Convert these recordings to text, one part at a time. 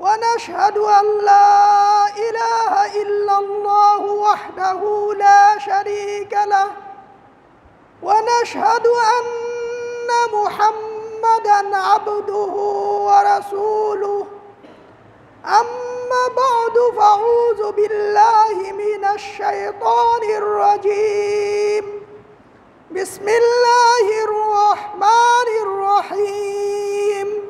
ونشهد أن لا إله إلا الله وحده لا شريك له ونشهد أن محمدا عبده ورسوله أما بعد فأعوذ بالله من الشيطان الرجيم بسم الله الرحمن الرحيم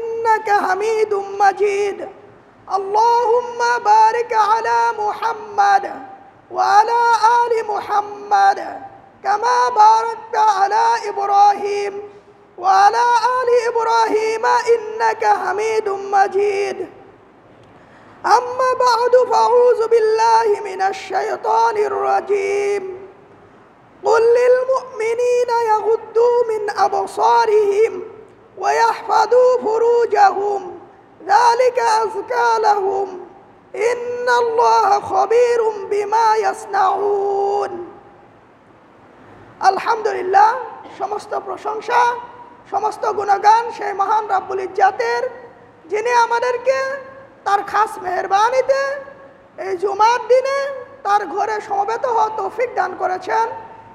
إنك حميد مجيد اللهم بارك على محمد وعلى آل محمد كما باركت على إبراهيم وعلى آل إبراهيم إنك حميد مجيد أما بعد فأعوذ بالله من الشيطان الرجيم قل للمؤمنين يغضوا من أبصارهم ويحفظوا فروجهم ذلك أزكى لهم إن الله خبير بما يصنعون আলহামদুলিল্লাহ সমস্ত প্রশংসা সমস্ত গুণগান সেই মহান রাব্বুল জাতের যিনি আমাদেরকে তার খাস মেহরবানিতে এই জুমার দিনে তার ঘরে সমবেত হওয়া তৌফিক দান করেছেন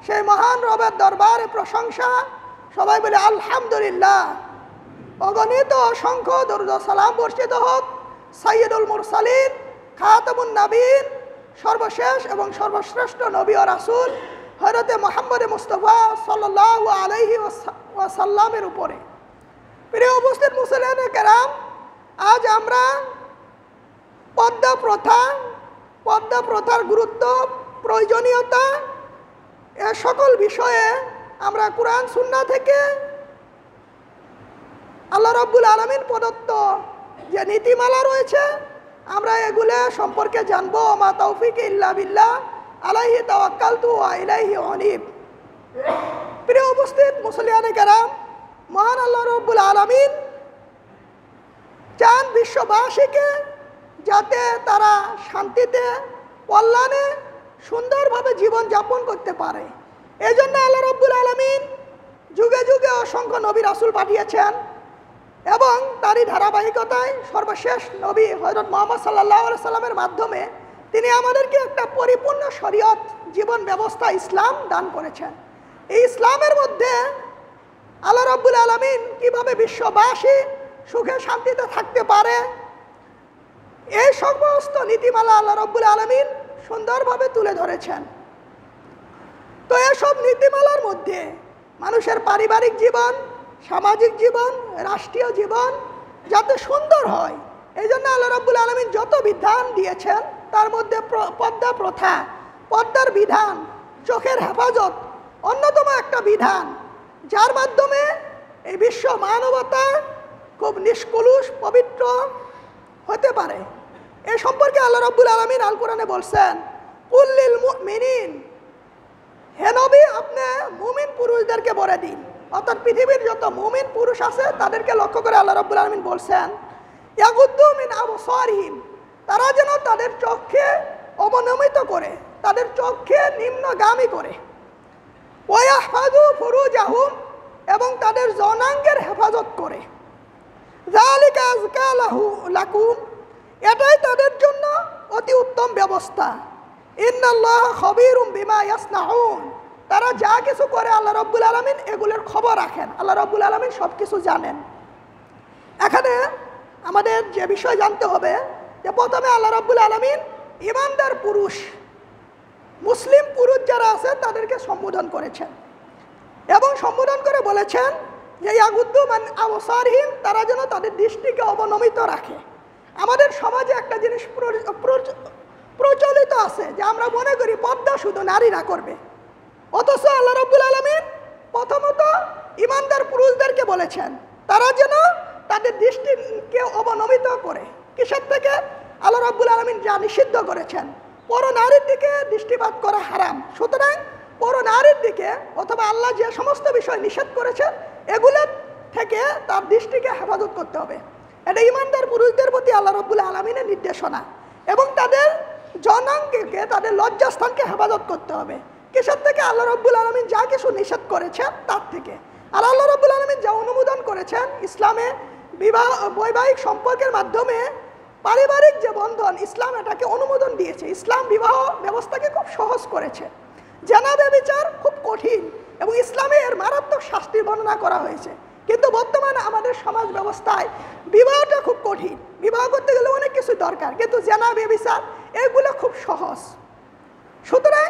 সেই মহান রবের দরবারে প্রশংসা সবাই বলে আলহামদুলিল্লাহ অগণিত অসংখ্য দরুদ সালাম বর্ষিত হোক সাইয়েদুল মুরসালিন খাতামুন নাবিন সর্বশেষ এবং সর্বশ্রেষ্ঠ নবী ও রাসুল হরতে মোহাম্মদ মুস্তফা সাল্লাহ আলহি ওয়াসাল্লামের উপরে প্রিয় উপস্থিত মুসলিম কেরাম আজ আমরা পদ্মা প্রথা পদ্মা প্রথার গুরুত্ব প্রয়োজনীয়তা এ সকল বিষয়ে আমরা কোরআন সুন্না থেকে আল্লাহ রব্বুল আলমিন প্রদত্ত যে নীতিমালা রয়েছে আমরা এগুলো সম্পর্কে জানবো মা তৌফিক ইল্লা বিল্লাহ আলাইহি তাওয়াক্কাল তু আলাইহি অনিব প্রিয় উপস্থিত মুসলিয়ানে কেরাম মহান আল্লাহ রব্বুল আলমিন চান বিশ্ববাসীকে যাতে তারা শান্তিতে কল্যাণে সুন্দরভাবে জীবন যাপন করতে পারে এজন্য আল্লাহ রব্বুল আলমিন যুগে যুগে অসংখ্য নবী রাসুল পাঠিয়েছেন এবং তারই ধারাবাহিকতায় সর্বশেষ নবী হজরত মোহাম্মদ সাল্লাহ সাল্লামের মাধ্যমে তিনি আমাদেরকে একটা পরিপূর্ণ শরীয়ত জীবন ব্যবস্থা ইসলাম দান করেছেন এই ইসলামের মধ্যে আল্লাহ রব্বুল আলমিন কীভাবে বিশ্ববাসী সুখে শান্তিতে থাকতে পারে এই সমস্ত নীতিমালা আল্লাহ রব্বুল আলমিন সুন্দরভাবে তুলে ধরেছেন তো এসব নীতিমালার মধ্যে মানুষের পারিবারিক জীবন সামাজিক জীবন রাষ্ট্রীয় জীবন যাতে সুন্দর হয় এই জন্য আল্লাহ রব্বুল আলমিন যত বিধান দিয়েছেন তার মধ্যে পদ্মা প্রথা পদ্মার বিধান চোখের হেফাজত অন্যতম একটা বিধান যার মাধ্যমে এই বিশ্ব মানবতা খুব নিষ্কলুষ পবিত্র হতে পারে এ সম্পর্কে আল্লাহ রব্বুল আলমিন আল কোরআনে বলছেন কুল্লিল মিনিন হেনবি আপনি মুমিন পুরুষদেরকে বলে দিন অর্থাৎ পৃথিবীর যত মুমিন পুরুষ আছে তাদেরকে লক্ষ্য করে আল্লাহ রব্বুল আলমিন বলছেন ইয়াগুদ্দুমিন আবসারহীন তারা যেন তাদের চক্ষে অবনমিত করে তাদের চক্ষে নিম্নগামী করে ওয়াহাদু ফুরুজ আহুম এবং তাদের জনাঙ্গের হেফাজত করে লাকুম এটাই তাদের জন্য অতি উত্তম ব্যবস্থা ইন্নাল্লাহ খবির বিমা ইয়াসনাহুন তারা যা কিছু করে আল্লাহ রব্বুল আলমিন এগুলোর খবর রাখেন আল্লাহ রব্বুল আলমিন সব কিছু জানেন এখানে আমাদের যে বিষয় জানতে হবে যে প্রথমে আল্লাহ রব্বুল আলমিন ইমানদার পুরুষ মুসলিম পুরুষ যারা আছে তাদেরকে সম্বোধন করেছেন এবং সম্বোধন করে বলেছেন যে ইয়াগুদ্দু মান অবসরহীন তারা যেন তাদের দৃষ্টিকে অবনমিত রাখে আমাদের সমাজে একটা জিনিস প্রচলিত আছে যে আমরা মনে করি পদ্মা শুধু নারীরা করবে অথচ আল্লাহ রব্বুল আলমিন প্রথমত ইমানদার পুরুষদেরকে বলেছেন তারা যেন তাদের দৃষ্টিকে অবনমিত করে কিসের থেকে আল্লাহ রব্বুল আলমিন যা নিষিদ্ধ করেছেন পর নারীর দিকে দৃষ্টিপাত করা হারাম সুতরাং পর নারীর দিকে অথবা আল্লাহ যে সমস্ত বিষয় নিষেধ করেছেন এগুলো থেকে তার দৃষ্টিকে হেফাজত করতে হবে এটা ইমানদার পুরুষদের প্রতি আল্লাহ রব্বুল আলমিনের নির্দেশনা এবং তাদের জনাঙ্গকে তাদের লজ্জাস্থানকে হেফাজত করতে হবে কিসের থেকে আল্লাহ রব্বুল আলমিন যা কিছু নিষেধ করেছেন তার থেকে আর আল্লাহ রব্বুল আলমিন যা অনুমোদন করেছেন ইসলামে বিবাহ বৈবাহিক সম্পর্কের মাধ্যমে পারিবারিক যে বন্ধন ইসলাম এটাকে অনুমোদন দিয়েছে ইসলাম বিবাহ ব্যবস্থাকে খুব সহজ করেছে জেনাবে বিচার খুব কঠিন এবং ইসলামে এর মারাত্মক শাস্তির বর্ণনা করা হয়েছে কিন্তু বর্তমানে আমাদের সমাজ ব্যবস্থায় বিবাহটা খুব কঠিন বিবাহ করতে গেলে অনেক কিছু দরকার কিন্তু জেনা বিচার এগুলো খুব সহজ সুতরাং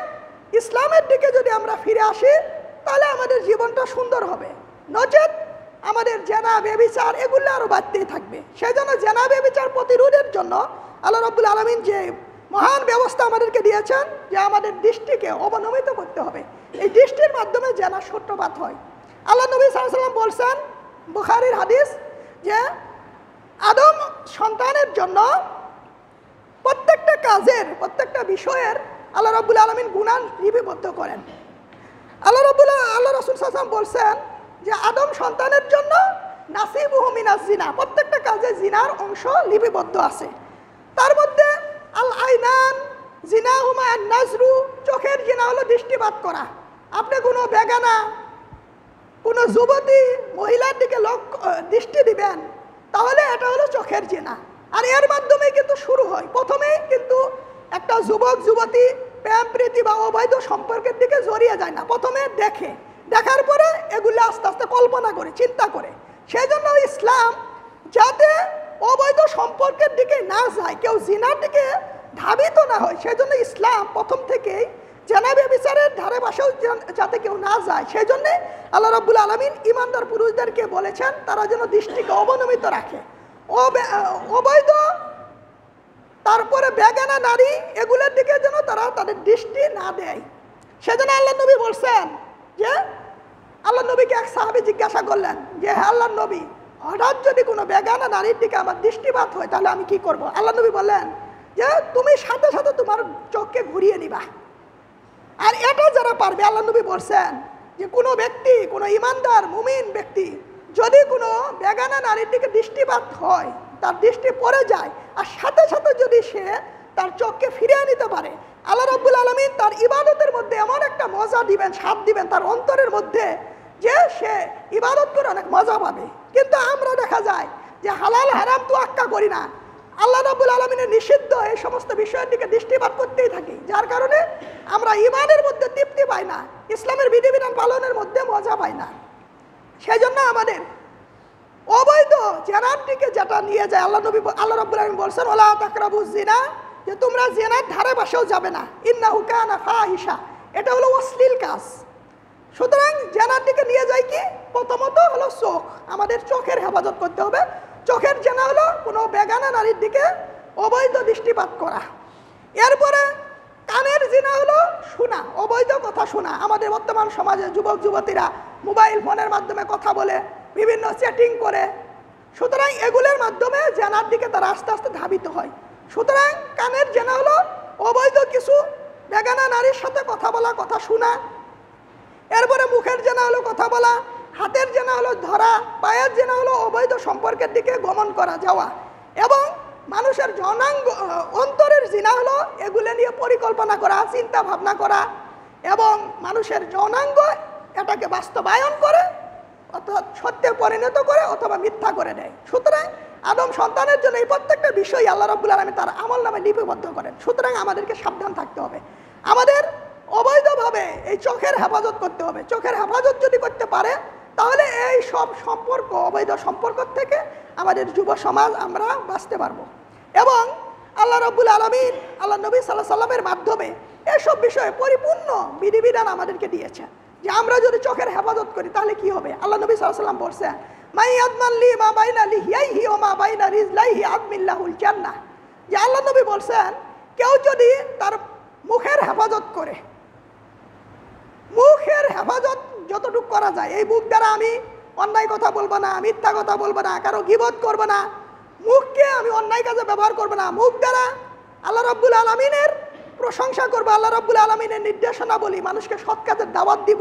ইসলামের দিকে যদি আমরা ফিরে আসি তাহলে আমাদের জীবনটা সুন্দর হবে নচেত আমাদের জেনা বেবিচার এগুলো আরও বাড়তেই থাকবে সেই জন্য জেনা বেবিচার প্রতিরোধের জন্য আল্লাহ রব্বুল আলমিন যে মহান ব্যবস্থা আমাদেরকে দিয়েছেন যে আমাদের দৃষ্টিকে অবনমিত করতে হবে এই দৃষ্টির মাধ্যমে জেনা সূত্রপাত হয় আল্লাহ নবী সাল্লাম বলছেন বুখারির হাদিস যে আদম সন্তানের জন্য প্রত্যেকটা কাজের প্রত্যেকটা বিষয়ের আল্লাহ রব্বুল আলমিন গুণান লিপিবদ্ধ করেন আল্লাহ রব্বুল আল্লাহ রসুল সাসাম বলছেন যে আদম সন্তানের জন্য নাসিবুহমিনাস জিনা প্রত্যেকটা কাজে জিনার অংশ লিপিবদ্ধ আছে তার মধ্যে আল আইনান জিনা হুমায়ুন নাজরু চোখের জিনা হলো দৃষ্টিপাত করা আপনি কোনো বেগানা কোনো যুবতী মহিলার দিকে লক্ষ্য দৃষ্টি দিবেন তাহলে এটা হলো চোখের জিনা আর এর মাধ্যমে কিন্তু শুরু হয় প্রথমেই কিন্তু একটা যুবক যুবতী প্রেম প্রীতি বা অবৈধ সম্পর্কের দিকে জড়িয়ে যায় না প্রথমে দেখে দেখার পরে এগুলো আস্তে আস্তে কল্পনা করে চিন্তা করে সেই জন্য ইসলাম যাতে অবৈধ সম্পর্কের দিকে না যায় কেউ জিনার দিকে ধাবিত না হয় সেই জন্য ইসলাম প্রথম থেকেই জেনাবি বিচারের ধারে বাসেও যাতে কেউ না যায় সেই জন্যে আল্লাহ রব্বুল আলমিন ইমানদার পুরুষদেরকে বলেছেন তারা যেন দৃষ্টিকে অবনমিত রাখে অবৈধ তারপরে বেগানা নারী এগুলোর দিকে যেন তারা তাদের দৃষ্টি না দেয় সেজন্য আল্লাহ নবী বলছেন যে আল্লাহ নবীকে এক সাহাবি জিজ্ঞাসা করলেন যে হ্যাঁ আল্লাহ নবী হঠাৎ যদি কোনো বেগানা নারীর দিকে আমার দৃষ্টিপাত হয় তাহলে আমি কি করব আল্লাহ নবী বললেন যে তুমি সাথে সাথে তোমার চোখকে ঘুরিয়ে নিবা আর এটা যারা পারবে আল্লাহ নবী বলছেন যে কোনো ব্যক্তি কোনো ইমানদার মুমিন ব্যক্তি যদি কোনো বেগানা নারীর দিকে দৃষ্টিপাত হয় তার দৃষ্টি পড়ে যায় আর সাথে সাথে যদি সে তার চোখকে ফিরিয়ে নিতে পারে আল্লাহ রব্বুল আলমিন তার ইবাদতের মধ্যে এমন একটা মজা দিবেন স্বাদ দিবেন তার অন্তরের মধ্যে যে সে ইবাদত করে অনেক মজা পাবে কিন্তু আমরা দেখা যায় যে হালাল হারাম তো আক্কা করি না আল্লাহ রব্বুল আলমিনের নিষিদ্ধ এই সমস্ত বিষয়ের দিকে দৃষ্টিপাত করতেই থাকি যার কারণে আমরা ইমানের মধ্যে তৃপ্তি পাই না ইসলামের বিধিবিধান পালনের মধ্যে মজা পাই না সেজন্য আমাদের অবৈধ জেনারটিকে যেটা নিয়ে যায় আল্লাহ নবী আল্লাহ রব্বুল বলছেন ওলা তাকরাবু জিনা যে তোমরা জেনার ধারে বাসেও যাবে না ইন্না হুকানা হিসা এটা হলো অশ্লীল কাজ সুতরাং জেনার দিকে নিয়ে যায় কি প্রথমত হলো চোখ আমাদের চোখের হেফাজত করতে হবে চোখের জেনা হলো কোনো বেগানা নারীর দিকে অবৈধ দৃষ্টিপাত করা এরপরে কানের জিনা হলো শোনা অবৈধ কথা শোনা আমাদের বর্তমান সমাজে যুবক যুবতীরা মোবাইল ফোনের মাধ্যমে কথা বলে বিভিন্ন চ্যাটিং করে সুতরাং এগুলোর মাধ্যমে জেনার দিকে তারা আস্তে আস্তে ধাবিত হয় সুতরাং কানের জেনা হলো অবৈধ কিছু বেগানা নারীর সাথে কথা বলা কথা শোনা এরপরে মুখের জেনা হলো কথা বলা হাতের জেনা হলো ধরা পায়ের জেনা হলো অবৈধ সম্পর্কের দিকে গমন করা যাওয়া এবং মানুষের জনাঙ্গ অন্তরের জিনা হলো এগুলো নিয়ে পরিকল্পনা করা চিন্তা ভাবনা করা এবং মানুষের জনাঙ্গ এটাকে বাস্তবায়ন করে অর্থাৎ সত্যে পরিণত করে অথবা মিথ্যা করে দেয় সুতরাং আদম সন্তানের জন্য এই প্রত্যেকটা বিষয় আল্লাহ রব্বুল আলমী তার আমল নামে লিপিবদ্ধ করেন সুতরাং আমাদেরকে সাবধান থাকতে হবে আমাদের অবৈধভাবে এই চোখের হেফাজত করতে হবে চোখের হেফাজত যদি করতে পারে তাহলে এই সব সম্পর্ক অবৈধ সম্পর্ক থেকে আমাদের যুব সমাজ আমরা বাঁচতে পারব এবং আল্লাহ রব্বুল আলমিন আল্লাহ নবী সাল্লাহ সাল্লামের মাধ্যমে এসব বিষয়ে পরিপূর্ণ বিধিবিধান আমাদেরকে দিয়েছে যে আমরা যদি চোখের হেফাজত করি তাহলে কি হবে আল্লাহ নবী সাল্লাম বলছে কেউ যদি মুখের হেফাজত মুখের হেফাজত যতটুকু যায় এই মুখ দ্বারা আমি অন্যায় কথা বলবো না মিথ্যা কথা বলবো না কারো গিবত করবো না মুখকে আমি অন্যায় কাজে ব্যবহার করবো না মুখ দ্বারা আল্লাহ রব্বুল আলমিনের প্রশংসা করবো আল্লাহ রাবুল আলমিনের নির্দেশনা বলি মানুষকে সৎ কাজের দাওয়াত দিব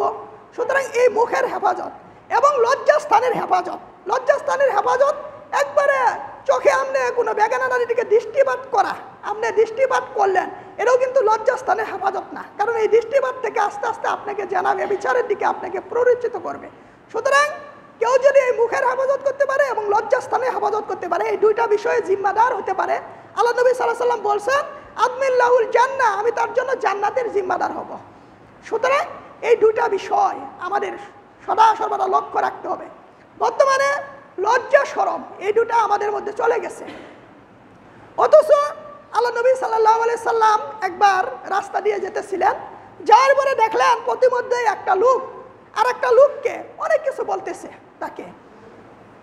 সুতরাং এই মুখের হেফাজত এবং লজ্জাস্থানের হেফাজত লজ্জাস্থানের হেফাজত একবারে চোখে আমনে কোনো বেগানা নারীটিকে দৃষ্টিপাত করা আপনি দৃষ্টিপাত করলেন এটাও কিন্তু লজ্জাস্থানের হেফাজত না কারণ এই দৃষ্টিপাত থেকে আস্তে আস্তে আপনাকে জানাবে বিচারের দিকে আপনাকে প্ররোচিত করবে সুতরাং কেউ যদি এই মুখের হেফাজত করতে পারে এবং লজ্জাস্থানে হেফাজত করতে পারে এই দুইটা বিষয়ে জিম্মাদার হতে পারে আল্লাহ নবী সাল্লাহ সাল্লাম বলছেন আদমিল্লাহুল জান্না আমি তার জন্য জান্নাতের জিম্মাদার হব সুতরাং এই দুটা বিষয় আমাদের সদা সর্বদা লক্ষ্য রাখতে হবে বর্তমানে লজ্জা সরম এই দুটা আমাদের মধ্যে চলে গেছে অথচ আল্লাহ নবী সাল্লাহ আলি সাল্লাম একবার রাস্তা দিয়ে যেতেছিলেন যার পরে দেখলেন প্রতিমধ্যে একটা লোক আর একটা লোককে অনেক কিছু বলতেছে তাকে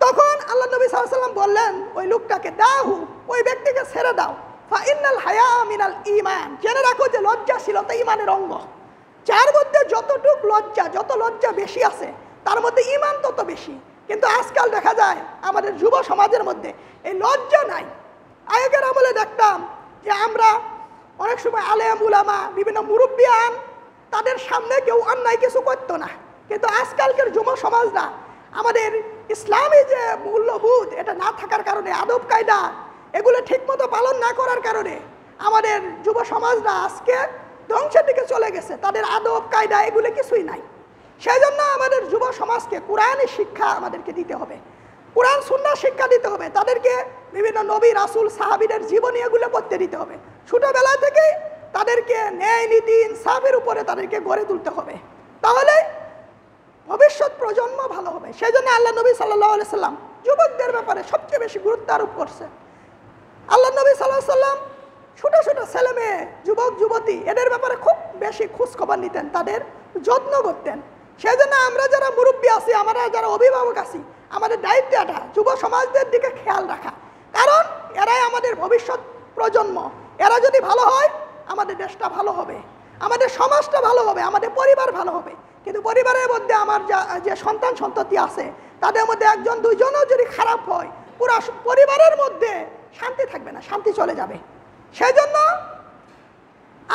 তখন আল্লাহ নবী সাল্লাম বললেন ওই লোকটাকে দাহু ওই ব্যক্তিকে ছেড়ে দাও ফাইনাল হায়া মিনাল ইমান জেনে রাখো যে লজ্জাশীলতা ইমানের অঙ্গ যার মধ্যে যতটুক লজ্জা যত লজ্জা বেশি আছে তার মধ্যে ইমান তত বেশি কিন্তু আজকাল দেখা যায় আমাদের যুব সমাজের মধ্যে এই লজ্জা নাই আগের আমলে দেখতাম যে আমরা অনেক সময় আলেম উলামা বিভিন্ন মুরব্বিয়ান তাদের সামনে কেউ অন্যায় কিছু করতো না কিন্তু আজকালকার যুব সমাজরা আমাদের ইসলামী যে মূল্যবোধ এটা না থাকার কারণে আদব কায়দা এগুলো ঠিকমতো পালন না করার কারণে আমাদের যুব সমাজরা আজকে ধ্বংসের দিকে চলে গেছে তাদের আদব কায়দা এগুলো কিছুই নাই সেই জন্য আমাদের যুব সমাজকে কোরআনই শিক্ষা আমাদেরকে দিতে হবে কোরআন সুন্না শিক্ষা দিতে হবে তাদেরকে বিভিন্ন নবী রাসুল সাহাবিদের জীবনী এগুলো পড়তে দিতে হবে ছোটোবেলা থেকেই তাদেরকে ন্যায় নীতি ইনসাফের উপরে তাদেরকে গড়ে তুলতে হবে তাহলে ভবিষ্যৎ প্রজন্ম ভালো হবে সেই জন্য আল্লাহ নবী সাল্লাহ সাল্লাম যুবকদের ব্যাপারে সবচেয়ে বেশি গুরুত্ব আরোপ করছে আল্লাহ নবী সাল্লাহ সাল্লাম ছোটো ছোটো ছেলে মেয়ে যুবক যুবতী এদের ব্যাপারে খুব বেশি খোঁজখবর নিতেন তাদের যত্ন করতেন সেই জন্য আমরা যারা মুরব্বী আছি আমরা যারা অভিভাবক আছি আমাদের দায়িত্ব এটা যুব সমাজদের দিকে খেয়াল রাখা কারণ এরাই আমাদের ভবিষ্যৎ প্রজন্ম এরা যদি ভালো হয় আমাদের দেশটা ভালো হবে আমাদের সমাজটা ভালো হবে আমাদের পরিবার ভালো হবে কিন্তু পরিবারের মধ্যে আমার যা যে সন্তান সন্ততি আছে তাদের মধ্যে একজন দুইজনও যদি খারাপ হয় পুরা পরিবারের মধ্যে শান্তি থাকবে না শান্তি চলে যাবে সেই জন্য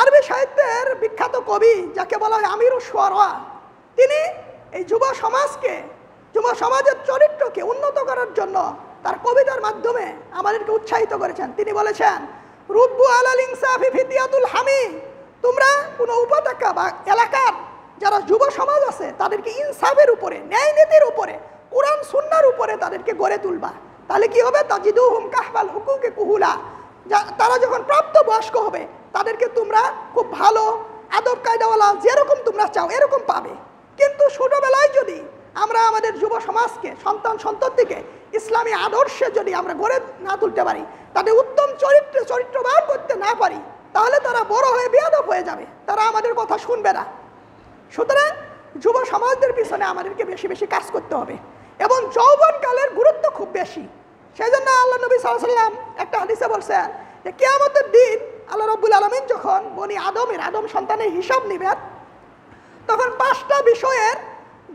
আরবি সাহিত্যের বিখ্যাত কবি যাকে বলা হয় আমির সোয়ারা তিনি এই যুব সমাজকে যুব সমাজের চরিত্রকে উন্নত করার জন্য তার কবিতার মাধ্যমে আমাদেরকে উৎসাহিত করেছেন তিনি বলেছেন রুব্বু আলাল ইনসাফি হামি তোমরা কোনো উপত্যকা বা এলাকার যারা যুব সমাজ আছে তাদেরকে ইনসাফের উপরে ন্যায় নীতির উপরে কোরআন সুন্নার উপরে তাদেরকে গড়ে তুলবা তাহলে কি হবে তাজিদু হুম কাহবাল হুকুকে কুহুলা তারা যখন প্রাপ্ত বয়স্ক হবে তাদেরকে তোমরা খুব ভালো আদব কায়দাওয়ালা যেরকম তোমরা চাও এরকম পাবে কিন্তু ছোটোবেলায় যদি আমরা আমাদের যুব সমাজকে সন্তান সন্ততিকে ইসলামী আদর্শে যদি আমরা গড়ে না তুলতে পারি তাদের উত্তম চরিত্র চরিত্রবান করতে না পারি তাহলে তারা বড় হয়ে বেয়াদব হয়ে যাবে তারা আমাদের কথা শুনবে না সুতরাং যুব সমাজদের পিছনে আমাদেরকে বেশি বেশি কাজ করতে হবে এবং যৌবনকালের গুরুত্ব খুব বেশি সেই জন্য আল্লাহ নবী সাল্লাম একটা হাদিসে বলছেন যে কেয়ামতের দিন আল্লাহ রব্বুল আলমিন যখন বনি আদমের আদম সন্তানের হিসাব নেবেন তখন পাঁচটা বিষয়ের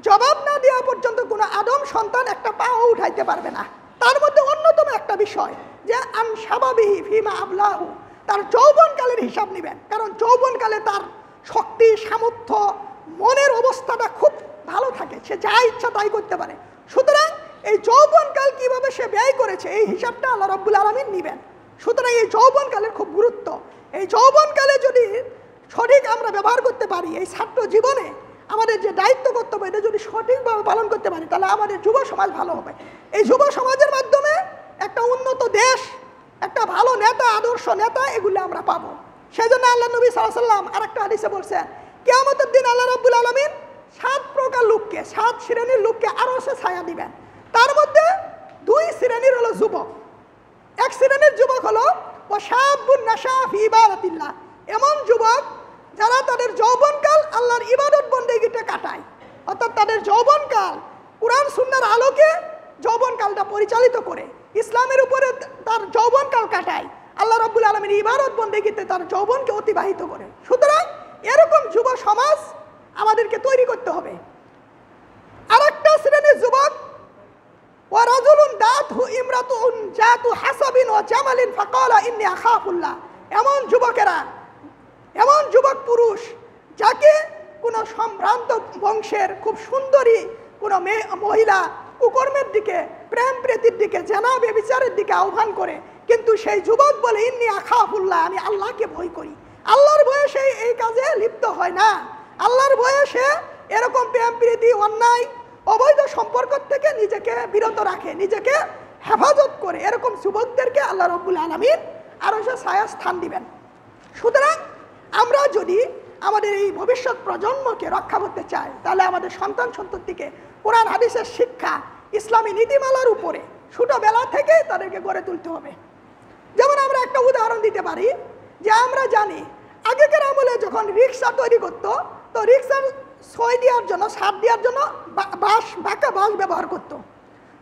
জবাব না দেওয়া পর্যন্ত কোনো আদম সন্তান একটা পাও উঠাইতে পারবে না তার মধ্যে অন্যতম একটা বিষয় যে আন আনসাবাবিহি ফিমা আবলাহু তার যৌবনকালের হিসাব নেবেন কারণ যৌবনকালে তার শক্তি সামর্থ্য মনের অবস্থাটা খুব ভালো থাকে সে যা ইচ্ছা তাই করতে পারে সুতরাং এই যৌবনকাল কীভাবে সে ব্যয় করেছে এই হিসাবটা আল্লাহ রব্বুল আলমিন নেবেন সুতরাং এই যৌবনকালের খুব গুরুত্ব এই যৌবনকালে যদি সঠিক আমরা ব্যবহার করতে পারি এই ছাত্র জীবনে আমাদের যে দায়িত্ব কর্তব্য এটা যদি সঠিকভাবে পালন করতে পারি তাহলে আমাদের যুব সমাজ ভালো হবে এই যুব সমাজের মাধ্যমে একটা উন্নত দেশ একটা ভালো নেতা আদর্শ নেতা এগুলো আমরা পাবো সেই জন্য আল্লাহ নবী সাল্লাম আর একটা হাদিসে বলছেন কেয়ামতের দিন আল্লাহ রব্বুল আলমিন সাত প্রকার লোককে সাত শ্রেণীর লোককে আরও সে ছায়া দিবেন তার মধ্যে দুই শ্রেণীর হলো যুবক এক শ্রেণীর যুবক হলো ইবাদতিল্লাহ এমন যুবক যারা তাদের যৌবনকাল আল্লাহর ইবাদত বন্দেগিতে কাটায় অর্থাৎ তাদের যৌবনকাল কোরআন সুন্নার আলোকে যৌবনকালটা পরিচালিত করে ইসলামের উপরে তার যৌবনকাল কাটায় আল্লাহ রব্বুল আলমীর ইবাদত বন্দেগিতে তার যৌবনকে অতিবাহিত করে সুতরাং এরকম যুব সমাজ আমাদেরকে তৈরি করতে হবে আরেকটা শ্রেণীর যুবক এমন যুবকেরা এমন যুবক পুরুষ যাকে কোনো সম্ভ্রান্ত বংশের খুব সুন্দরী কোনো মেয়ে মহিলা কুকর্মের দিকে প্রেম প্রীতির দিকে জেনা বেবিচারের দিকে আহ্বান করে কিন্তু সেই যুবক বলে ইন্নি আখাফুল্লাহ আমি আল্লাহকে ভয় করি আল্লাহর বয়সে এই কাজে লিপ্ত হয় না আল্লাহর বয়সে এরকম প্রেম প্রীতি অন্যায় অবৈধ সম্পর্ক থেকে নিজেকে বিরত রাখে নিজেকে হেফাজত করে এরকম যুবকদেরকে আল্লাহ রব্বুল আলমীর আরও সে ছায়া স্থান দিবেন সুতরাং আমরা যদি আমাদের এই ভবিষ্যৎ প্রজন্মকে রক্ষা করতে চাই তাহলে আমাদের সন্তান সন্ততিকে কোরআন হাদিসের শিক্ষা ইসলামী নীতিমালার উপরে ছোটোবেলা থেকে তাদেরকে গড়ে তুলতে হবে যেমন আমরা একটা উদাহরণ দিতে পারি যে আমরা জানি আগেকার আমলে যখন রিক্সা তৈরি করতো তো রিক্সার ছয় দেওয়ার জন্য সাত দেওয়ার জন্য বাঁশ বাঁকা বাঁশ ব্যবহার করত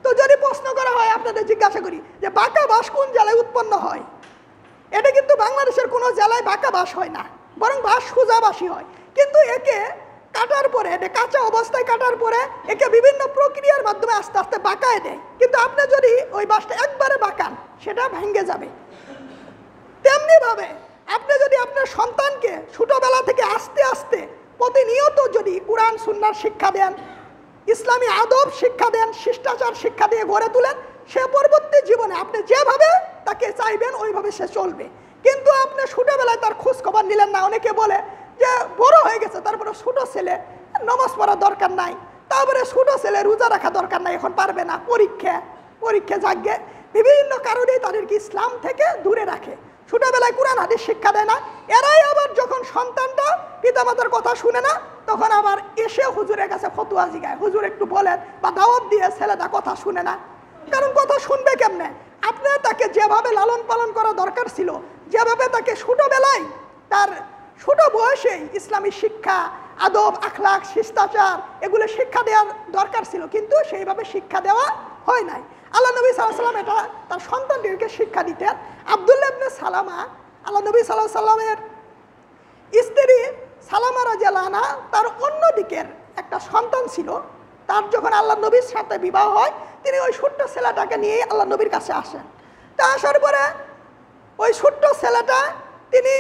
তো যদি প্রশ্ন করা হয় আপনাদের জিজ্ঞাসা করি যে বাঁকা বাঁশ কোন জেলায় উৎপন্ন হয় এটা কিন্তু বাংলাদেশের কোনো জেলায় বাঁকা বাঁশ হয় না বরং বাঁশ সোজাবাসী হয় কিন্তু একে কাটার পরে এটা কাঁচা অবস্থায় কাটার পরে একে বিভিন্ন প্রক্রিয়ার মাধ্যমে আস্তে আস্তে বাঁকায় দেয় কিন্তু আপনি যদি ওই বাঁশটা একবারে বাঁকান সেটা ভেঙে যাবে তেমনিভাবে আপনি যদি আপনার সন্তানকে ছোটোবেলা থেকে আস্তে আস্তে প্রতিনিয়ত যদি কোরআন সুন্নার শিক্ষা দেন ইসলামী আদব শিক্ষা দেন শিষ্টাচার শিক্ষা দিয়ে গড়ে তুলেন সে পরবর্তী জীবনে আপনি যেভাবে তাকে চাইবেন ওইভাবে সে চলবে কিন্তু আপনি ছোটোবেলায় তার খোঁজখবর নিলেন না অনেকে বলে যে বড় হয়ে গেছে তারপরে ছোটো ছেলে নমাজ পড়া দরকার নাই তারপরে ছোটো ছেলে রোজা রাখা দরকার নাই এখন পারবে না পরীক্ষা পরীক্ষা জাগে বিভিন্ন কারণেই তাদেরকে ইসলাম থেকে দূরে রাখে ছোটবেলায় কোরআন হাদিস শিক্ষা দেয় না এরাই আবার যখন সন্তানটা পিতামাতার কথা শুনে না তখন আবার এসে হুজুরের কাছে ফতুয়া জিগায় হুজুর একটু বলেন বা দাওয়াত দিয়ে ছেলেটা কথা শুনে না কারণ কথা শুনবে কেমনে আপনি তাকে যেভাবে লালন পালন করা দরকার ছিল যেভাবে তাকে ছোটোবেলায় তার ছোট বয়সেই ইসলামী শিক্ষা আদব আখলাখ শিষ্টাচার এগুলো শিক্ষা দেওয়ার দরকার ছিল কিন্তু সেইভাবে শিক্ষা দেওয়া হয় নাই আল্লাহ নবী সাল্লাহ সাল্লাম এটা তার সন্তানদেরকে শিক্ষা দিতেন আবদুল্লাহ ইবনে সালামা আল্লাহ নবী সাল্লাহ সাল্লামের স্ত্রী সালামা রাজালানা তার অন্য দিকের একটা সন্তান ছিল তার যখন আল্লাহ নবীর সাথে বিবাহ হয় তিনি ওই ছোট্ট ছেলেটাকে নিয়ে আল্লাহ নবীর কাছে আসেন তা আসার পরে ওই ছোট্ট ছেলেটা তিনি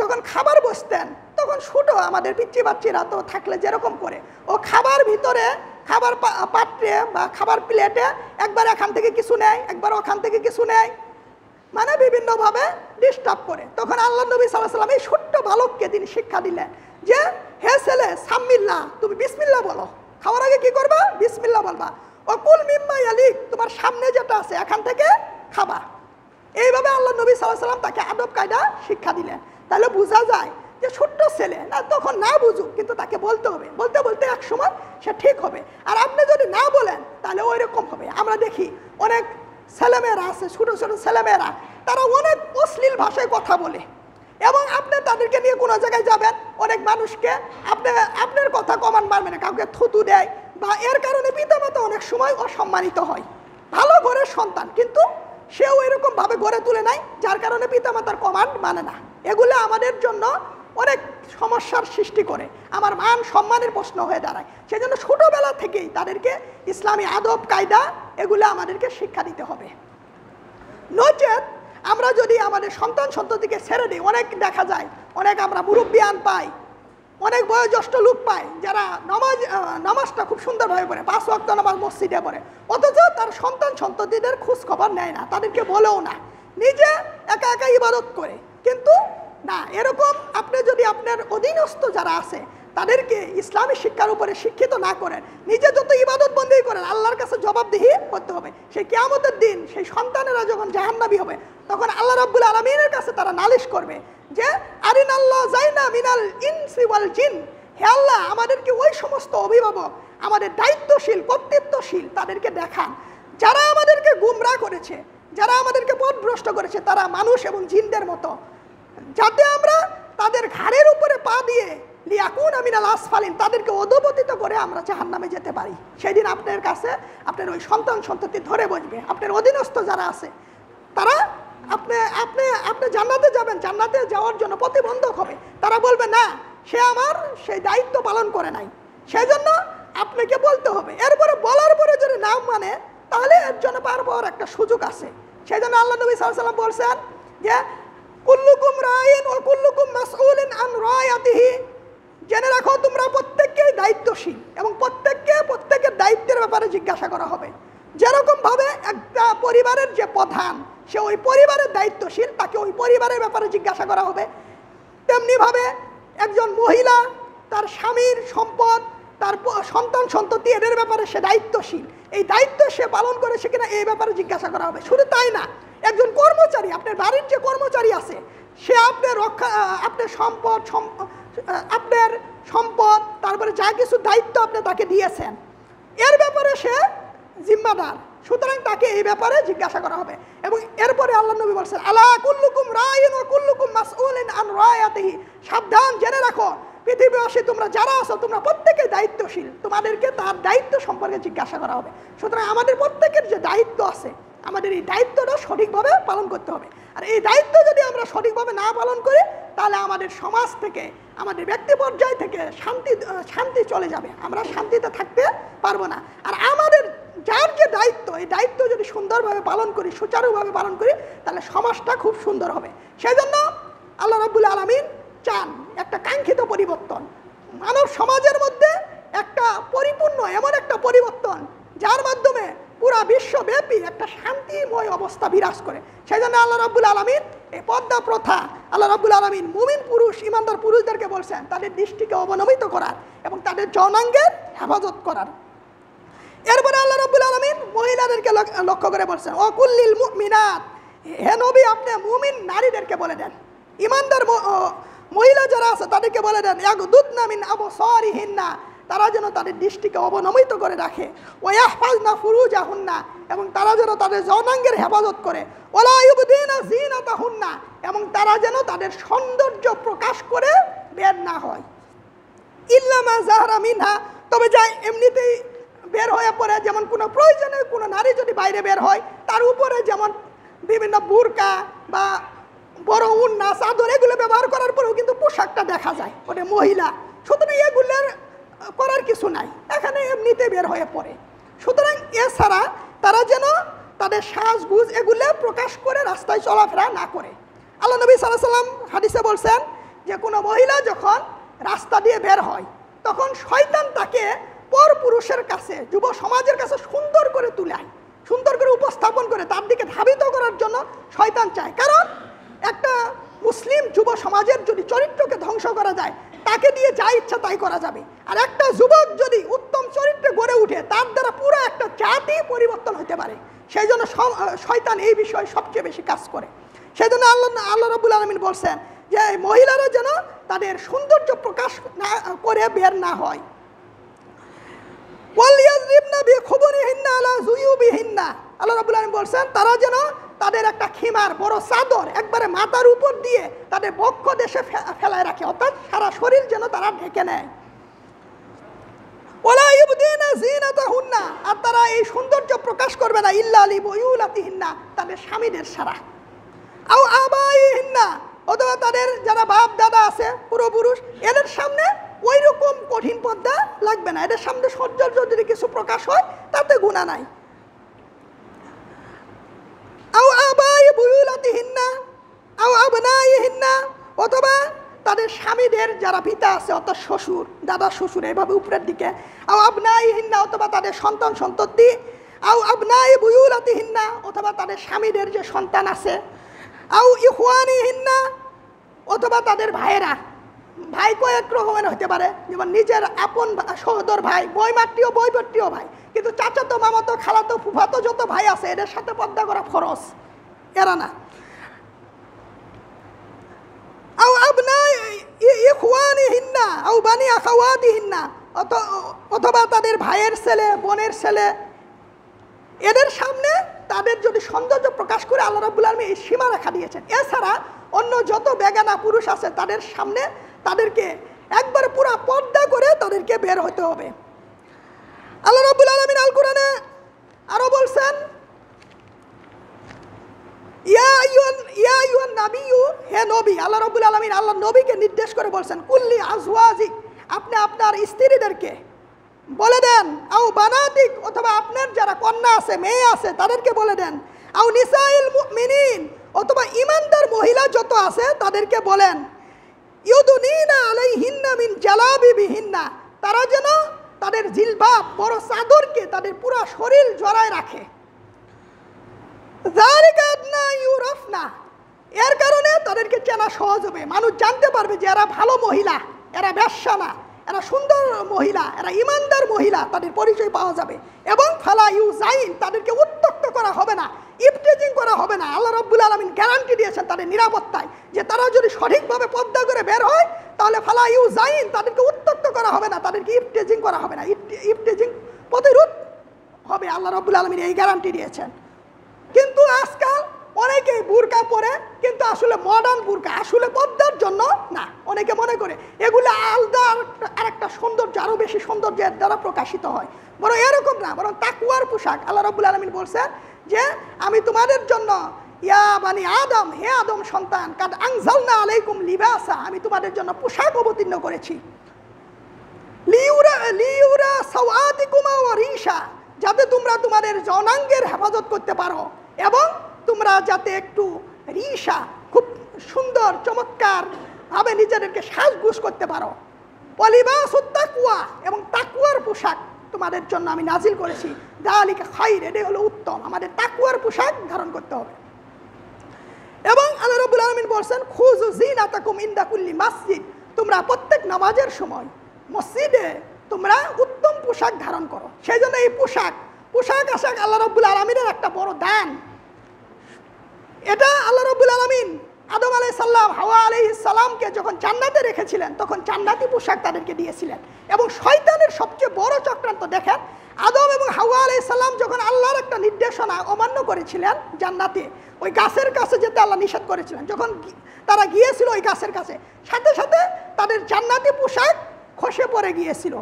যখন খাবার বসতেন তখন ছোটো আমাদের পিচ্ছি বাচ্চিরা তো থাকলে যেরকম করে ও খাবার ভিতরে খাবার পাত্রে বা খাবার প্লেটে একবার এখান থেকে কিছু নেয় একবার ওখান থেকে কিছু নেয় মানে বিভিন্নভাবে ডিস্টার্ব করে তখন আল্লাহ নবী সাল্লাহ সাল্লাম এই ছোট্ট বালককে তিনি শিক্ষা দিলেন যে হে ছেলে সাম্মিল্লা তুমি বিসমিল্লা বলো খাওয়ার আগে কি করবা বিসমিল্লা বলবা অকুল মিম্মা আলী তোমার সামনে যেটা আছে এখান থেকে খাবা এইভাবে আল্লাহ নবী সাল্লাহ সাল্লাম তাকে আদব কায়দা শিক্ষা দিলেন তাহলে বোঝা যায় যে ছোট্ট ছেলে না তখন না বুঝুক কিন্তু তাকে বলতে হবে বলতে বলতে এক সময় সে ঠিক হবে আর আপনি যদি না বলেন তাহলে ওই রকম হবে আমরা দেখি অনেক ছেলেমেয়েরা আছে ছোটো ছোটো ছেলেমেয়েরা তারা অনেক অশ্লীল ভাষায় কথা বলে এবং আপনি তাদেরকে নিয়ে কোনো জায়গায় যাবেন অনেক মানুষকে আপনি আপনার কথা কমান মারবে না কাউকে থুতু দেয় বা এর কারণে পিতামাতা অনেক সময় অসম্মানিত হয় ভালো ঘরের সন্তান কিন্তু সেও এরকমভাবে গড়ে তুলে নাই যার কারণে পিতামাতার কমান্ড মানে না এগুলো আমাদের জন্য অনেক সমস্যার সৃষ্টি করে আমার মান সম্মানের প্রশ্ন হয়ে দাঁড়ায় সেই জন্য ছোটোবেলা থেকেই তাদেরকে ইসলামী আদব কায়দা এগুলো আমাদেরকে শিক্ষা দিতে হবে নচেত আমরা যদি আমাদের সন্তান সন্ততিকে ছেড়ে দিই অনেক দেখা যায় অনেক আমরা মুরব্বিয়ান পাই অনেক বয়োজ্যেষ্ঠ লোক পায় যারা নামাজ নামাজটা খুব সুন্দরভাবে পড়ে পাঁচ ওয়াক্ত নামাজ মসজিদে পড়ে অথচ তার সন্তান সন্ততিদের খোঁজখবর নেয় না তাদেরকে বলেও না নিজে একা একা ইবাদত করে কিন্তু না এরকম আপনি যদি আপনার অধীনস্থ যারা আছে তাদেরকে ইসলামী শিক্ষার উপরে শিক্ষিত না করেন নিজে যত ইবাদত বন্দী করেন আল্লাহর কাছে জবাবদিহি করতে হবে সেই কেয়ামতের দিন সেই সন্তানেরা যখন জাহান্নাবি হবে তখন আল্লাহ রাব্বুল আলমিনের কাছে তারা নালিশ করবে যে আরিন আল্লাহ জাইনা মিনাল ইনসিওয়াল জিন হে আল্লাহ আমাদেরকে ওই সমস্ত অভিভাবক আমাদের দায়িত্বশীল কর্তৃত্বশীল তাদেরকে দেখান যারা আমাদেরকে গুমরা করেছে যারা আমাদেরকে পথভ্রষ্ট করেছে তারা মানুষ এবং জিনদের মতো যাতে আমরা তাদের ঘাড়ের উপরে পা দিয়ে লিয়াকুন আমিনাল আসফালিন তাদেরকে অধপতিত করে আমরা চাহার নামে যেতে পারি সেদিন আপনার কাছে আপনার ওই সন্তান সন্ততি ধরে বসবে আপনার অধীনস্থ যারা আছে তারা আপনি আপনি আপনি জান্নাতে যাবেন জান্নাতে যাওয়ার জন্য প্রতিবন্ধক হবে তারা বলবে না সে আমার সেই দায়িত্ব পালন করে নাই সেই জন্য আপনাকে বলতে হবে এরপরে বলার পরে যদি নাম মানে তাহলে এর জন্য পার পাওয়ার একটা সুযোগ আছে সেই জন্য আল্লাহ নবী সাল্লাম বলছেন যে কুল্লুকুম রায়েন ও কুল্লুকুম মাসউলেন আন রায় আতিহি জেনে রাখো তোমরা প্রত্যেককেই দায়িত্বশীল এবং প্রত্যেককে প্রত্যেকের দায়িত্বের ব্যাপারে জিজ্ঞাসা করা হবে যেরকমভাবে একটা পরিবারের যে প্রধান সে ওই পরিবারের দায়িত্বশীল তাকে ওই পরিবারের ব্যাপারে জিজ্ঞাসা করা হবে তেমনিভাবে একজন মহিলা তার স্বামীর সম্পদ তার সন্তান সন্ততি এদের ব্যাপারে সে দায়িত্বশীল এই দায়িত্ব সে পালন করে সে কিনা এই ব্যাপারে জিজ্ঞাসা করা হবে শুধু তাই না একজন কর্মচারী আপনার বাড়ির যে কর্মচারী আছে সে আপনার রক্ষা আপনার সম্পদ আপনার সম্পদ তারপরে যা কিছু দায়িত্ব আপনি তাকে দিয়েছেন এর ব্যাপারে সে জিম্মাদার সুতরাং তাকে এই ব্যাপারে জিজ্ঞাসা করা হবে এবং এরপরে আল্লাহ নবী বলছেন আল্লাহ কুল্লুকুম রায় ও কুল্লুকুম মাসউলিন আন রায়াতিহি সাবধান জেনে রাখো পৃথিবীবাসে তোমরা যারা আছো তোমরা প্রত্যেকে দায়িত্বশীল তোমাদেরকে তার দায়িত্ব সম্পর্কে জিজ্ঞাসা করা হবে সুতরাং আমাদের প্রত্যেকের যে দায়িত্ব আছে আমাদের এই দায়িত্বটা সঠিকভাবে পালন করতে হবে আর এই দায়িত্ব যদি আমরা সঠিকভাবে না পালন করি তাহলে আমাদের সমাজ থেকে আমাদের ব্যক্তি পর্যায় থেকে শান্তি শান্তি চলে যাবে আমরা শান্তিতে থাকতে পারবো না আর আমাদের যার যে দায়িত্ব এই দায়িত্ব যদি সুন্দরভাবে পালন করি সুচারুভাবে পালন করি তাহলে সমাজটা খুব সুন্দর হবে সেই জন্য আল্লাহ রাবুল আলমিন চান একটা কাঙ্ক্ষিত পরিবর্তন মানব সমাজের মধ্যে একটা পরিপূর্ণ এমন একটা পরিবর্তন যার মাধ্যমে পুরা বিশ্বব্যাপী একটা শান্তিময় অবস্থা বিরাজ করে সেই জন্য আল্লাহ রাবুল আলমিন এই পদ্মা প্রথা আল্লাহ রাবুল আলমিন মুমিন পুরুষ ইমানদার পুরুষদেরকে বলছেন তাদের দৃষ্টিকে অবনমিত করার এবং তাদের জনাঙ্গের হেফাজত করার এরপরে আল্লাহ রাবুল আলমিন মহিলাদেরকে লক্ষ্য করে বলছেন অকুল্লিল মিনাত হে নবী আপনি মুমিন নারীদেরকে বলে দেন ইমানদার মহিলা যারা আছে তাদেরকে বলে দেন এক দুধ নামিন আবো সরিহীন না তারা যেন তাদের দৃষ্টিকে অবনমিত করে রাখে ওয়াহফাজ না ফুরু যাহুন না এবং তারা যেন তাদের জনাঙ্গের হেফাজত করে ওলাইবুদ্দিনা না এবং তারা যেন তাদের সৌন্দর্য প্রকাশ করে বের না হয় ইল্লামা জাহরা মিনহা তবে যাই এমনিতেই বের হয়ে পড়ে যেমন কোনো প্রয়োজনে কোনো নারী যদি বাইরে বের হয় তার উপরে যেমন বিভিন্ন বুরকা বা বড় উন্না চাদর এগুলো ব্যবহার করার পরেও কিন্তু পোশাকটা দেখা যায় ওটা মানে মহিলা সুতরাং এগুলোর করার কিছু নাই এখানে এমনিতে বের হয়ে পড়ে সুতরাং এছাড়া তারা যেন তাদের সাজগুজ এগুলো প্রকাশ করে রাস্তায় চলাফেরা না করে আল্লাহ নবী সাল্লাহ সাল্লাম হাদিসে বলছেন যে কোনো মহিলা যখন রাস্তা দিয়ে বের হয় তখন শয়তান তাকে পর পুরুষের কাছে যুব সমাজের কাছে সুন্দর করে তুলে সুন্দর করে উপস্থাপন করে তার দিকে ধাবিত করার জন্য শয়তান চায় কারণ একটা মুসলিম যুব সমাজের যদি চরিত্রকে ধ্বংস করা যায় তাকে দিয়ে যা ইচ্ছা তাই করা যাবে আর একটা যুবক যদি উত্তম চরিত্রে গড়ে উঠে তার দ্বারা পুরো একটা জাতি পরিবর্তন হতে পারে সেই জন্য শয়তান এই বিষয়ে সবচেয়ে বেশি কাজ করে সেই জন্য আল্লাহ আল্লাহ রবুল আলমিন বলছেন যে মহিলারা যেন তাদের সৌন্দর্য প্রকাশ না করে বের না হয় আল্লাহ রাবুল আলম বলছেন তারা যেন তাদের একটা খিমার বড় চাদর একবারে মাথার উপর দিয়ে তাদের বক্ষ দেশে ফেলায় রাখে অর্থাৎ সারা শরীর যেন তারা ঢেকে নেয় আর তারা এই সৌন্দর্য প্রকাশ করবে না ইল্লা তাদের স্বামীদের সারা অথবা তাদের যারা বাপ দাদা আছে পূর্বপুরুষ এদের সামনে ওই রকম কঠিন পদ্মা লাগবে না এদের সামনে সৌন্দর্য যদি কিছু প্রকাশ হয় তাতে গুণা নাই আজওয়াজিহিন্না আও অথবা তাদের স্বামীদের যারা পিতা আছে অর্থাৎ শ্বশুর দাদা শ্বশুর এভাবে উপরের দিকে আও না অথবা তাদের সন্তান সন্ততি আও আবনাই না অথবা তাদের স্বামীদের যে সন্তান আছে আও না অথবা তাদের ভাইয়েরা ভাই কয়েক রকমের হতে পারে যেমন নিজের আপন সহদর ভাই বইমাত্রীয় বইমাত্রীয় ভাই কিন্তু চাচাতো মামাতো খালাতো ফুফাতো যত ভাই আছে এদের সাথে পদ্মা করা ফরস এরা না আও আবনা ইখওয়ানিহিন্না আও অথবা তাদের ভাইয়ের ছেলে বোনের ছেলে এদের সামনে তাদের যদি সৌন্দর্য প্রকাশ করে আল্লাহ রাবুল আলমী এই সীমারেখা দিয়েছেন এছাড়া অন্য যত বেগানা পুরুষ আছে তাদের সামনে তাদেরকে একবার পুরা পর্দা করে তাদেরকে বের হতে হবে আল্লাহ রাবুল আলমিন আল কুরানে আরও বলছেন ইয়া ইউন ইয়া ইউন হে নবী আল্লাহ রবুল আলমিন আল্লাহ নবীকে নির্দেশ করে বলছেন কুল্লি আজওয়াজিক আপনি আপনার স্ত্রীদেরকে বলে দেন আউ বানাতিক অথবা আপনার যারা কন্যা আছে মেয়ে আছে তাদেরকে বলে দেন আউ নিসাইল মিনিন অথবা ইমানদার মহিলা যত আছে তাদেরকে বলেন ইউদুনিনা আলাই হিন্না মিন জালাবি হিন্না তারা যেন তাদের জিলবাব বড় চাদরকে তাদের পুরা শরীর জড়ায় রাখে ইউরফনা এর কারণে তাদেরকে চেনা সহজ হবে মানুষ জানতে পারবে যে এরা ভালো মহিলা এরা ব্যবসা না এরা সুন্দর মহিলা এরা ইমানদার মহিলা তাদের পরিচয় পাওয়া যাবে এবং ফালা ইউ জাইন তাদেরকে উত্তক্ত করা হবে না ইফটেজিং করা হবে না আল্লাহ রব্বুল আলমিন গ্যারান্টি দিয়েছেন তাদের নিরাপত্তায় যে তারা যদি সঠিকভাবে পদ্মা করে বের হয় তাহলে ফালা ইউ জাইন তাদেরকে উত্তক্ত করা হবে না তাদেরকে ইফটেজিং করা হবে না ইফটেজিং প্রতিরোধ হবে আল্লাহ রব্বুল আলমিন এই গ্যারান্টি দিয়েছেন অনেকেই বুরকা পরে কিন্তু আসলে মডার্ন বুরকা আসলে পদ্মার জন্য না অনেকে মনে করে এগুলো আলাদা আর একটা সৌন্দর্য আরও বেশি সৌন্দর্যের দ্বারা প্রকাশিত হয় বরং এরকম না বরং তাকুয়ার পোশাক আল্লাহ রবুল আলমিন বলছেন যে আমি তোমাদের জন্য ইয়া মানে আদম হে আদম সন্তান কাদ না আলাইকুম লিবাসা আমি তোমাদের জন্য পোশাক অবতীর্ণ করেছি লিউরা লিউরা সাওয়াতিকুমা ও রিশা যাতে তোমরা তোমাদের জনাঙ্গের হেফাজত করতে পারো এবং তোমরা যাতে একটু রিসা খুব সুন্দর চমৎকার ভাবে নিজেদেরকে সাজগুজ করতে পারো অলিবাস তাকুয়া এবং তাকুয়ার পোশাক তোমাদের জন্য আমি নাজিল করেছি দালিকা খাই রেডে হলো উত্তম আমাদের তাকুয়ার পোশাক ধারণ করতে হবে এবং আল্লাহ রবুল আলমিন বলছেন খুজ জিন আতাকুম ইন্দাকুল্লি মাসজিদ তোমরা প্রত্যেক নামাজের সময় মসজিদে তোমরা উত্তম পোশাক ধারণ করো সেই জন্য এই পোশাক পোশাক আশাক আল্লাহ রবুল আলমিনের একটা বড় দান এটা আল্লাহ রবুল আলমিন আদম আলাই সাল্লাম হাওয়া আলি সাল্লামকে যখন চান্নাতে রেখেছিলেন তখন চান্নাতি পোশাক তাদেরকে দিয়েছিলেন এবং শয়তানের সবচেয়ে বড় চক্রান্ত দেখেন আদম এবং হাওয়া আলি সাল্লাম যখন আল্লাহর একটা নির্দেশনা অমান্য করেছিলেন জান্নাতে ওই গাছের কাছে যেতে আল্লাহ নিষেধ করেছিলেন যখন তারা গিয়েছিল ওই গাছের কাছে সাথে সাথে তাদের জান্নাতি পোশাক খসে পড়ে গিয়েছিল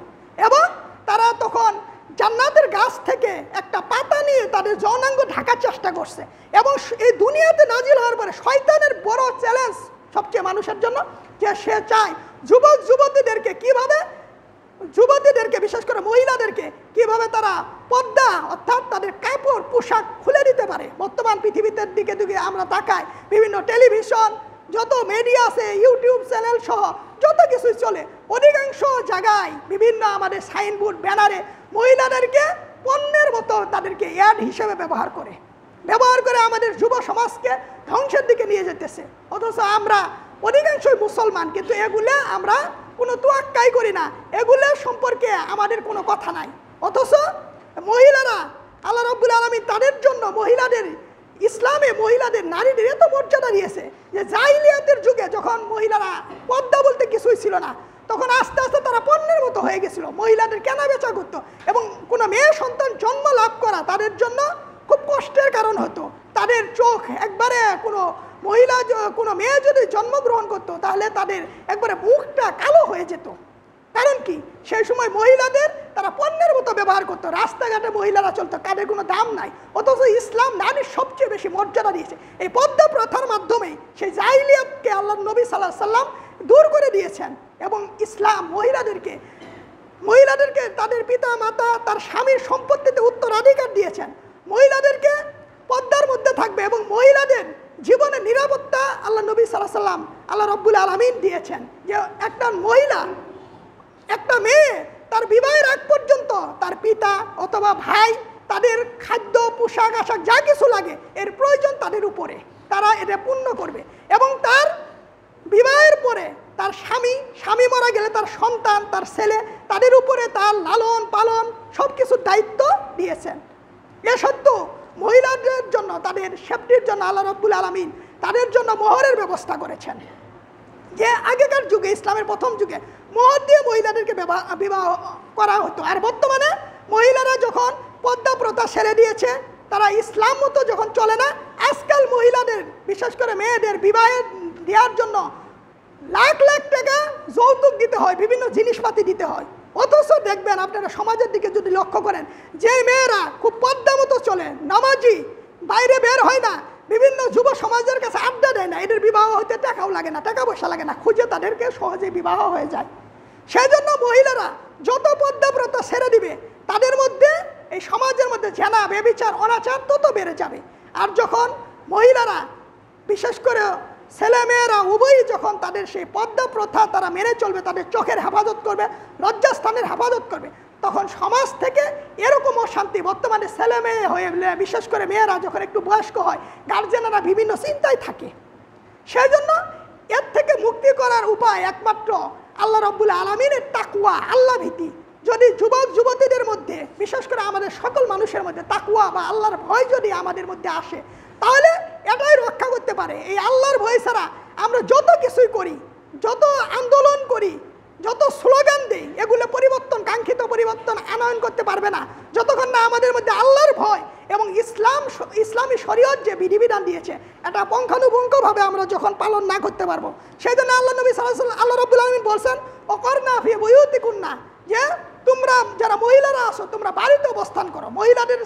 এবং তারা তখন জান্নাতের গাছ থেকে একটা পাতা নিয়ে তাদের জনাঙ্গ ঢাকার চেষ্টা করছে এবং এই দুনিয়াতে নাজিল হওয়ার পরে শয়তানের বড় চ্যালেঞ্জ সবচেয়ে মানুষের জন্য যে সে চায় যুবক যুবতীদেরকে কিভাবে যুবতীদেরকে বিশেষ করে মহিলাদেরকে কিভাবে তারা পদ্মা অর্থাৎ তাদের কাপড় পোশাক খুলে দিতে পারে বর্তমান পৃথিবীতে দিকে দিকে আমরা তাকাই বিভিন্ন টেলিভিশন যত মিডিয়া আছে ইউটিউব চ্যানেল সহ যত কিছুই চলে অধিকাংশ জায়গায় বিভিন্ন আমাদের সাইনবোর্ড ব্যানারে মহিলাদেরকে পণ্যের মতো তাদেরকে অ্যাড হিসেবে ব্যবহার করে ব্যবহার করে আমাদের যুব সমাজকে ধ্বংসের দিকে নিয়ে যেতেছে অথচ আমরা অধিকাংশই মুসলমান কিন্তু এগুলো আমরা কোনো তোয়াক্কাই করি না এগুলো সম্পর্কে আমাদের কোনো কথা নাই অথচ মহিলারা আল্লাহ রব্বুল আলমী তাদের জন্য মহিলাদের ইসলামে মহিলাদের নারীদের এত মর্যাদা দিয়েছে যে জাহিলিয়াতের যুগে যখন মহিলারা পদ্মা বলতে কিছুই ছিল না তখন আস্তে আস্তে তারা পণ্যের মতো হয়ে গেছিল মহিলাদের কেনা বেচা করতো এবং কোনো মেয়ে সন্তান জন্ম লাভ করা তাদের জন্য খুব কষ্টের কারণ হতো তাদের চোখ একবারে কোনো মহিলা কোনো মেয়ে যদি জন্মগ্রহণ করতো তাহলে তাদের একবারে মুখটা কালো হয়ে যেত কারণ কি সেই সময় মহিলাদের তারা পণ্যের মতো ব্যবহার করতো রাস্তাঘাটে মহিলারা চলতো তাদের কোনো দাম নাই অথচ ইসলাম নারীর সবচেয়ে বেশি মর্যাদা দিয়েছে এই পদ্মা প্রথার মাধ্যমে সেই জাইলিয়াতকে আল্লাহ নবী সাল্লাহ সাল্লাম দূর করে দিয়েছেন এবং ইসলাম মহিলাদেরকে মহিলাদেরকে তাদের পিতা মাতা তার স্বামীর সম্পত্তিতে উত্তরাধিকার দিয়েছেন মহিলাদেরকে পদ্মার মধ্যে থাকবে এবং মহিলাদের জীবনে নিরাপত্তা আল্লাহ নবী সাল্লাহ সাল্লাম আল্লাহ রব্বুল আলমিন দিয়েছেন যে একটা মহিলা একটা মেয়ে তার বিবাহের আগ পর্যন্ত তার পিতা অথবা ভাই তাদের খাদ্য পোশাক আশাক যা কিছু লাগে এর প্রয়োজন তাদের উপরে তারা এটা পূর্ণ করবে এবং তার বিবাহের পরে তার স্বামী স্বামী মারা গেলে তার সন্তান তার ছেলে তাদের উপরে তার লালন পালন সব কিছু দায়িত্ব দিয়েছেন এ সত্ত্বেও মহিলাদের জন্য তাদের সেফটির জন্য আল্লাহ রব্বুল আলমিন তাদের জন্য মোহরের ব্যবস্থা করেছেন যে আগেকার যুগে ইসলামের প্রথম যুগে মোহর দিয়ে মহিলাদেরকে বিবাহ করা হতো আর বর্তমানে মহিলারা যখন পদ্মা প্রথা সেরে দিয়েছে তারা ইসলাম মতো যখন চলে না আজকাল মহিলাদের বিশেষ করে মেয়েদের বিবাহের দেওয়ার জন্য লাখ লাখ টাকা যৌতুক দিতে হয় বিভিন্ন জিনিসপাতি দিতে হয় অথচ দেখবেন আপনারা সমাজের দিকে যদি লক্ষ্য করেন যে মেয়েরা খুব পদ্মা মতো চলে নামাজি বাইরে বের হয় না বিভিন্ন যুব সমাজের কাছে আড্ডা দেয় না এদের বিবাহ হতে টাকাও লাগে না টাকা পয়সা লাগে না খুঁজে তাদেরকে সহজে বিবাহ হয়ে যায় সেজন্য মহিলারা যত পদ্মাব্রত ছেড়ে দিবে তাদের মধ্যে এই সমাজের মধ্যে ঝেনা বেবিচার অনাচার তত বেড়ে যাবে আর যখন মহিলারা বিশেষ করে ছেলেমেয়েরা উভয়ই যখন তাদের সেই পদ্মা প্রথা তারা মেনে চলবে তাদের চোখের হেফাজত করবে লজ্জাস্থানের হেফাজত করবে তখন সমাজ থেকে এরকম অশান্তি বর্তমানে ছেলে মেয়ে হয়ে বিশেষ করে মেয়েরা যখন একটু বয়স্ক হয় গার্জেনরা বিভিন্ন চিন্তায় থাকে সেই জন্য এর থেকে মুক্তি করার উপায় একমাত্র আল্লাহ রব্বুল আলমিনের তাকুয়া আল্লাহ ভীতি যদি যুবক যুবতীদের মধ্যে বিশেষ করে আমাদের সকল মানুষের মধ্যে তাকুয়া বা আল্লাহর ভয় যদি আমাদের মধ্যে আসে তাহলে এটাই রক্ষা করতে পারে এই আল্লাহর ভয় ছাড়া আমরা যত কিছুই করি যত আন্দোলন করি যত স্লোগান দিই এগুলো পরিবর্তন কাঙ্ক্ষিত পরিবর্তন আনয়ন করতে পারবে না যতক্ষণ না আমাদের মধ্যে আল্লাহর ভয় এবং ইসলাম ইসলামী শরীয়ত যে বিধিবিধান দিয়েছে এটা পঙ্খানুপুঙ্খভাবে আমরা যখন পালন না করতে পারবো সেই জন্য আল্লাহ নবী সাল আল্লাহ রবুল আলমিন বলছেন অকর না ফিয়ে না যে তোমরা যারা মহিলারা আসো তোমরা বাড়িতে অবস্থান করো মহিলাদের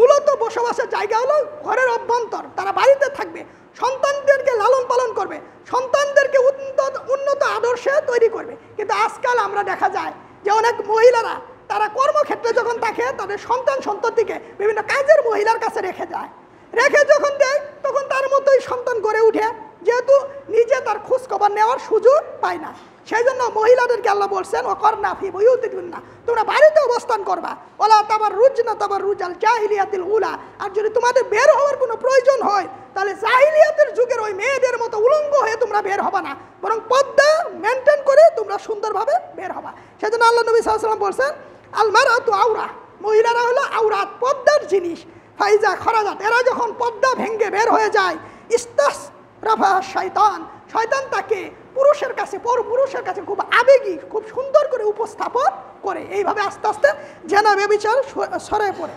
মূলত বসবাসের জায়গা হলো ঘরের অভ্যন্তর তারা বাড়িতে থাকবে সন্তানদেরকে লালন পালন করবে সন্তানদেরকে উন্নত উন্নত আদর্শে তৈরি করবে কিন্তু আজকাল আমরা দেখা যায় যে অনেক মহিলারা তারা কর্মক্ষেত্রে যখন থাকে তাদের সন্তান সন্ততিকে বিভিন্ন কাজের মহিলার কাছে রেখে যায় রেখে যখন দেয় তখন তার মতোই সন্তান গড়ে উঠে যেহেতু নিজে তার খোঁজখবর নেওয়ার সুযোগ পায় না সেই জন্য মহিলাদেরকে আল্লাহ বলছেন ও নাফি ফি না তোমরা বাড়িতে অবস্থান করবা ওলা তাবার রুজ না তাবার রুজ আল জাহিলিয়াতিল উলা আর যদি তোমাদের বের হওয়ার কোনো প্রয়োজন হয় তাহলে জাহিলিয়াতের যুগের ওই মেয়েদের মতো উলঙ্গ হয়ে তোমরা বের হবা না বরং পদ্মা মেনটেন করে তোমরা সুন্দরভাবে বের হবা সেজন্য আল্লাহ নবী সাল্লাম বলছেন আলমার তো আউরা মহিলারা হলো আউরাত পদ্মার জিনিস ফাইজা খরাজাত এরা যখন পদ্মা ভেঙ্গে বের হয়ে যায় ইস্তাস রাফা শয়তান শয়তান তাকে পুরুষের কাছে পর পুরুষের কাছে খুব আবেগী খুব সুন্দর করে উপস্থাপন করে এইভাবে আস্তে আস্তে জেনা বেবিচার সরে পড়ে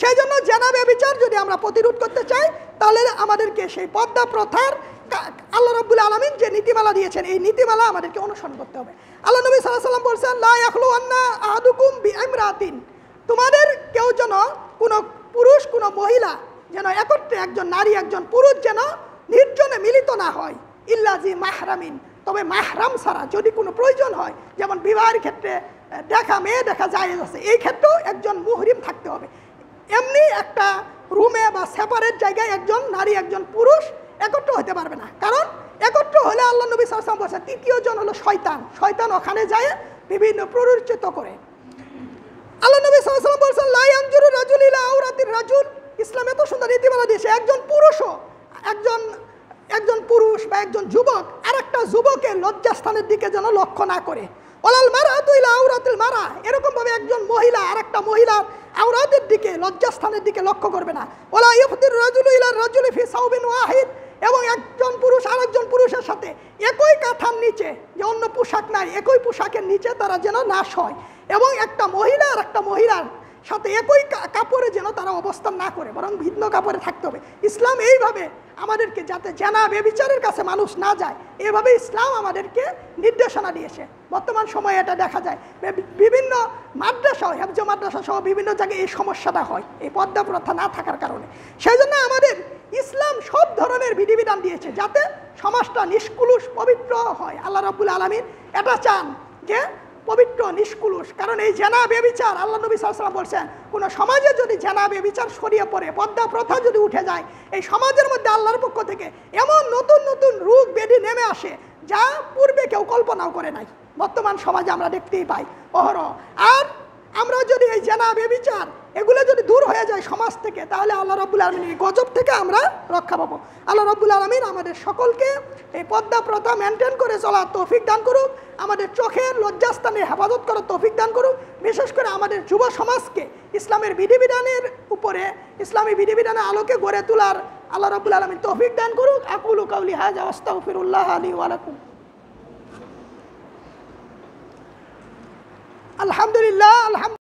সেই জন্য জেনা ব্যবিচার যদি আমরা প্রতিরোধ করতে চাই তাহলে আমাদেরকে সেই পদ্মা প্রথার আল্লাহ রব্বুল আলমিন যে নীতিমালা দিয়েছেন এই নীতিমালা আমাদেরকে অনুসরণ করতে হবে আল্লাহ নবী সাল্লাহ সাল্লাম বলছেন লাখলু আন্না আহাদুকুম বি এমরাতিন তোমাদের কেউ যেন কোনো পুরুষ কোনো মহিলা যেন একত্রে একজন নারী একজন পুরুষ যেন নির্জনে মিলিত না হয় ইল্লাজি মাহরামিন তবে মাহরাম ছাড়া যদি কোনো প্রয়োজন হয় যেমন বিবাহের ক্ষেত্রে দেখা মেয়ে দেখা যায় আছে এই ক্ষেত্রেও একজন মুহরিম থাকতে হবে এমনি একটা রুমে বা সেপারেট জায়গায় একজন নারী একজন পুরুষ একত্র হতে পারবে না কারণ একত্র হলে আল্লাহ নবী সালাম বলছেন তৃতীয় জন হলো শয়তান শয়তান ওখানে যায় বিভিন্ন প্ররোচিত করে আল্লাহ নবী সালাম বলছেন লাইজুর রাজুল ইলা আউরাতির রাজুল ইসলামে তো সুন্দর রীতিমালা দিয়েছে একজন পুরুষও একজন একজন পুরুষ বা একজন যুবক আর একটা যুবকের লজ্জাস্থানের দিকে যেন লক্ষ্য না করে ওলাল মারা তুইলা আউরাতিল মারা এরকমভাবে একজন মহিলা আর একটা মহিলার আউরাতের দিকে লজ্জাস্থানের দিকে লক্ষ্য করবে না ওলা ইফদির রাজুল ইলার রাজুল ফি সাউবিন ওয়াহিদ এবং একজন পুরুষ আর একজন পুরুষের সাথে একই কাঁথার নিচে যে অন্য পোশাক নাই একই পোশাকের নিচে তারা যেন নাশ হয় এবং একটা মহিলা আর একটা মহিলার সাথে একই কাপড়ে যেন তারা অবস্থান না করে বরং ভিন্ন কাপড়ে থাকতে হবে ইসলাম এইভাবে আমাদেরকে যাতে জানা বেবিচারের কাছে মানুষ না যায় এভাবে ইসলাম আমাদেরকে নির্দেশনা দিয়েছে বর্তমান সময়ে এটা দেখা যায় বিভিন্ন মাদ্রাসা হেফজ মাদ্রাসা সহ বিভিন্ন জায়গায় এই সমস্যাটা হয় এই পদ্মা প্রথা না থাকার কারণে সেই জন্য আমাদের ইসলাম সব ধরনের বিধিবিধান দিয়েছে যাতে সমাজটা নিষ্কুলুষ পবিত্র হয় আল্লাহ রবুল আলমিন এটা চান যে পবিত্র নিষ্কুলুষ কারণ এই জেনা বেবিচার আল্লাহ নবী সালাম বলছেন কোনো সমাজে যদি জেনা বেবিচার সরিয়ে পড়ে পদ্মা প্রথা যদি উঠে যায় এই সমাজের মধ্যে আল্লাহর পক্ষ থেকে এমন নতুন নতুন রোগ বেদি নেমে আসে যা পূর্বে কেউ কল্পনাও করে নাই বর্তমান সমাজে আমরা দেখতেই পাই অহরহ আর আমরা যদি এই জেনা বেবিচার এগুলো যদি দূর হয়ে যায় সমাজ থেকে তাহলে আল্লাহ রব্বুল আলমিনের গজব থেকে আমরা রক্ষা পাবো আল্লাহ রব্বুল আলমিন আমাদের সকলকে এই পদ্মা প্রথা মেনটেন করে চলার তৌফিক দান করুক আমাদের চোখের লজ্জাস্থানে হেফাজত করার তৌফিক দান করুক বিশেষ করে আমাদের যুব সমাজকে ইসলামের বিধিবিধানের উপরে ইসলামী বিধিবিধানের আলোকে গড়ে তোলার আল্লাহ রব্বুল আলমিন তৌফিক দান করুক আকুল কাউলি হাজা আস্তাউফিরুল্লাহ আলী ওয়ালাকুম আলহামদুলিল্লাহ আলহামদুলিল্লাহ